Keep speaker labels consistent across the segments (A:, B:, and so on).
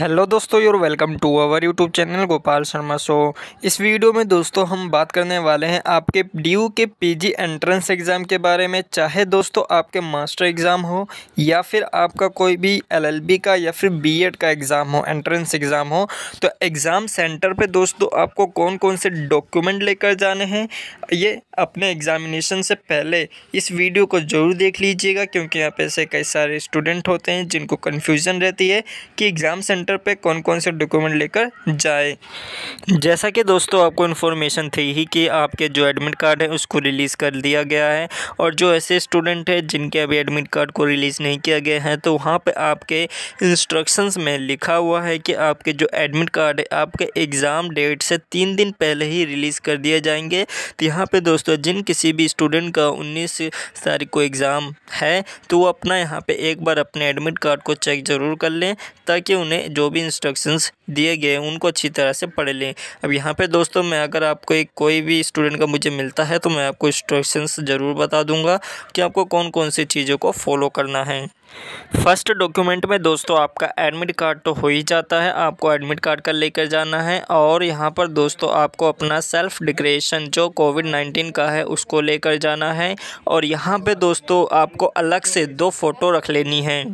A: hello दोस्तों your welcome to our YouTube channel Gopal Sharma show इस video में दोस्तों हम बात करने वाले हैं आपके ड्यू के पीजी एंट्रेंस एग्ज़ाम के बारे में चाहे दोस्तों आपके मास्टर एग्ज़ाम हो या फिर आपका कोई भी एलएलबी का या फिर बीएड का एग्ज़ाम हो एंट्रेंस एग्ज़ाम हो तो एग्ज़ाम सेंटर पर दोस्तों आपको कौन कौन से डॉक्यूमेंट लेकर जाने हैं ये अपने एग्ज़ामिनेशन से पहले इस वीडियो को ज़रूर देख लीजिएगा क्योंकि यहाँ पे ऐसे कई सारे स्टूडेंट होते हैं जिनको कन्फ्यूज़न रहती है कि एग्ज़ाम सेंटर सेंटर पे कौन कौन से डॉक्यूमेंट लेकर जाए जैसा कि दोस्तों आपको इन्फॉर्मेशन थी ही कि आपके जो एडमिट कार्ड है उसको रिलीज़ कर दिया गया है और जो ऐसे स्टूडेंट हैं जिनके अभी एडमिट कार्ड को रिलीज़ नहीं किया गया है तो वहाँ पर आपके इंस्ट्रक्शंस में लिखा हुआ है कि आपके जो एडमिट कार्ड है आपके एग्ज़ाम डेट से तीन दिन पहले ही रिलीज़ कर दिए जाएंगे तो यहाँ पे दोस्तों जिन किसी भी स्टूडेंट का उन्नीस तारीख को एग्ज़ाम है तो वो अपना यहाँ पे एक बार अपने एडमिट कार्ड को चेक ज़रूर कर लें ताकि उन्हें जो जो भी इंस्ट्रक्शंस दिए गए हैं उनको अच्छी तरह से पढ़ लें अब यहाँ पे दोस्तों मैं अगर आपको एक कोई भी स्टूडेंट का मुझे मिलता है तो मैं आपको इंस्ट्रक्शंस ज़रूर बता दूंगा कि आपको कौन कौन सी चीज़ों को फॉलो करना है फर्स्ट डॉक्यूमेंट में दोस्तों आपका एडमिट कार्ड तो हो ही जाता है आपको एडमिट कार्ड का लेकर जाना है और यहाँ पर दोस्तों आपको अपना सेल्फ डिक्रेशन जो कोविड नाइन्टीन का है उसको लेकर जाना है और यहाँ पे दोस्तों आपको अलग से दो फ़ोटो रख लेनी है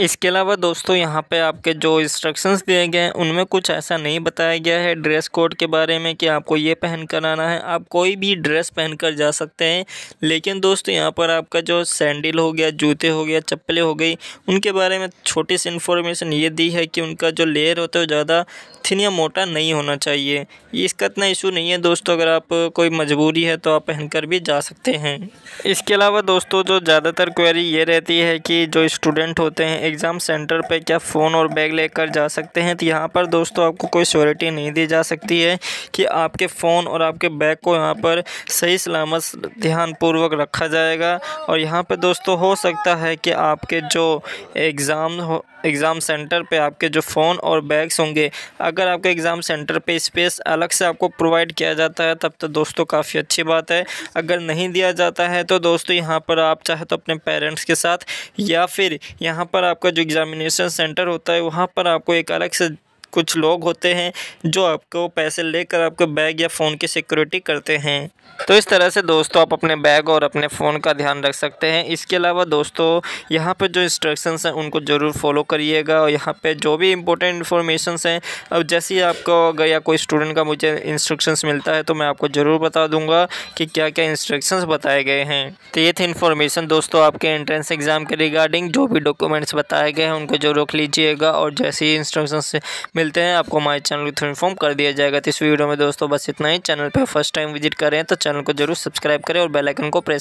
A: इसके अलावा दोस्तों यहाँ पे आपके जो इंस्ट्रक्शंस दिए गए हैं उनमें में कुछ ऐसा नहीं बताया गया है ड्रेस कोड के बारे में कि आपको ये पहन कर आना है आप कोई भी ड्रेस पहन कर जा सकते हैं लेकिन दोस्तों यहाँ पर आपका जो सैंडल हो गया जूते हो गया चप्पलें हो गई उनके बारे में छोटी सी इन्फॉर्मेशन ये दी है कि उनका जो लेयर होता है ज़्यादा थिन या मोटा नहीं होना चाहिए इसका इतना इशू नहीं है दोस्तों अगर आप कोई मजबूरी है तो आप पहनकर भी जा सकते हैं इसके अलावा दोस्तों जो ज़्यादातर क्वेरी ये रहती है कि जो स्टूडेंट होते हैं एग्ज़ाम सेंटर पर क्या फ़ोन और बैग लेकर जा सकते हैं तो यहाँ पर दोस्तों आपको कोई श्योरिटी नहीं दी जा सकती है कि आपके फ़ोन और आपके बैग को यहाँ पर सही सलामत ध्यानपूर्वक रखा जाएगा और यहाँ पर दोस्तों हो सकता है कि आपके जो एग्ज़ाम हो एग्ज़ाम सेंटर पे आपके जो फ़ोन और बैग्स होंगे अगर आपके एग्ज़ाम सेंटर पे स्पेस अलग से आपको प्रोवाइड किया जाता है तब तो दोस्तों काफ़ी अच्छी बात है अगर नहीं दिया जाता है तो दोस्तों यहाँ पर आप चाहे तो अपने पेरेंट्स के साथ या फिर यहाँ पर आपका जो एग्ज़ामिनेशन सेंटर होता है वहाँ पर आपको एक अलग से कुछ लोग होते हैं जो आपको पैसे लेकर आपके बैग या फ़ोन की सिक्योरिटी करते हैं तो इस तरह से दोस्तों आप अपने बैग और अपने फ़ोन का ध्यान रख सकते हैं इसके अलावा दोस्तों यहाँ पर जो इंस्ट्रक्शंस हैं उनको ज़रूर फॉलो करिएगा और यहाँ पे जो भी इंपॉर्टेंट इन्फॉर्मेशंस हैं अब जैसे ही आपको अगर या कोई स्टूडेंट का मुझे इंस्ट्रक्शंस मिलता है तो मैं आपको ज़रूर बता दूंगा कि क्या क्या इंस्ट्रक्शन बताए गए हैं तो ये थी इन्फॉर्मेशन दोस्तों आपके एंट्रेंस एग्ज़ाम के रिगार्डिंग जो भी डॉक्यूमेंट्स बताए गए हैं उनको जरूर रख लीजिएगा और जैसे ही इंस्ट्रक्शन मिलते हैं आपको हमारे चैनल के थ्रू इन्फॉर्म कर दिया जाएगा तो इस वीडियो में दोस्तों बस इतना ही चैनल पर फर्स्ट टाइम विजिट करें तो चैनल को जरूर सब्सक्राइब करें और बेलाइकन को प्रेस